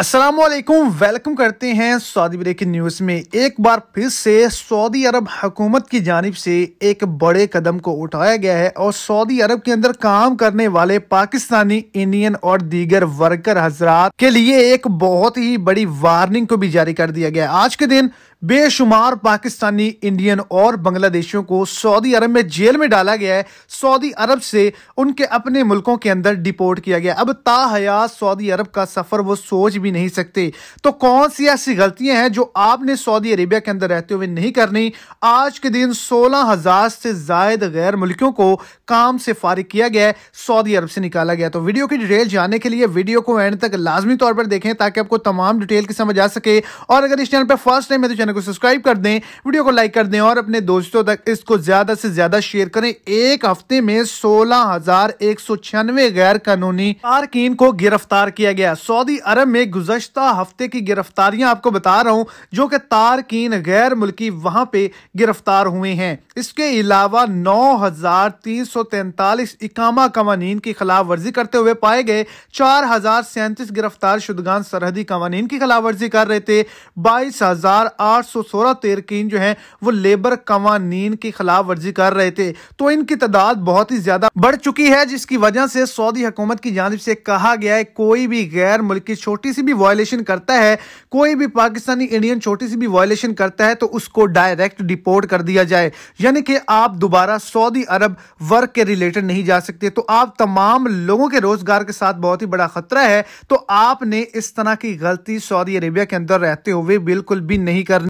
Aslam welcome करते हैं Saudi breaking news में एक बार फिर से सऊदी अरब हकूमत की जानब से एक बड़े कदम को उठाया गया है और सऊदी अरब के अंदर काम करने वाले पाकिस्तानी इंडियन और दीगर वर्कर हजरा के लिए एक बहुत ही बड़ी वार्निंग को भी जारी कर दिया गया आज के दिन बेशुमार पाकिस्तानी इंडियन और बांग्लादेशियों को सऊदी अरब में जेल में डाला गया है सऊदी अरब से उनके अपने मुल्कों के अंदर डिपोर्ट किया गया अब ताहया सऊदी अरब का सफ़र वो सोच भी भी नहीं सकते तो कौन सी ऐसी गलतियां हैं जो आपने सऊदी अरेबिया के अंदर रहते हुए नहीं करनी आज के दिन सोलह हजार से जायद गैर मुल्कियों को काम से फारिग किया गया सऊदी अरब से निकाला गया तो वीडियो की डिटेल जानने के लिए वीडियो को एंड तक लाजमी तौर पर देखें ताकि आपको तमाम डिटेल की समझ आ सके और अगर इस चैनल पर फर्स्ट टाइम है तो चैनल को सब्सक्राइब कर दें वीडियो को लाइक कर दें और अपने दोस्तों तक इसको ज्यादा से ज्यादा शेयर करें एक हफ्ते में सोलह हजार एक सौ छियानवे गैर कानूनी कारकिन को गिरफ्तार किया गया सऊदी अरब में गुजशत हफ्ते की गिरफ्तारियां आपको बता रहा हूं जो कि तारकिन गैर मुल्की वहां पे गिरफ्तार हुए हैं इसके अलावा नौ हजार तीन सौ तैंतालीस इकामा कवानीन की खिलाफ वर्जी करते हुए पाए गए चार हजार सैंतीस गिरफ्तार शुदगान सरहदी कवानीन की खिलाफ वर्जी कर रहे थे बाईस हजार आठ सौ सोलह तेरकिन जो है वो लेबर कवानीन की खिलाफ वर्जी कर रहे थे तो इनकी तादाद बहुत ही ज्यादा बढ़ चुकी है जिसकी वजह से सऊदी हुकूमत की जानब से कहा गया है कोई भी गैर मुल्की छोटी सी भी वायलेशन करता है कोई भी पाकिस्तानी इंडियन छोटी सी भी वायलेशन करता है तो उसको डायरेक्ट डिपोर्ट कर दिया जाए यानी कि आप दोबारा सऊदी अरब वर्क के रिलेटेड नहीं जा सकते तो आप तमाम लोगों के रोजगार के साथ बहुत ही बड़ा खतरा है तो आपने इस तरह की गलती सऊदी अरेबिया के अंदर रहते हुए बिल्कुल भी नहीं करनी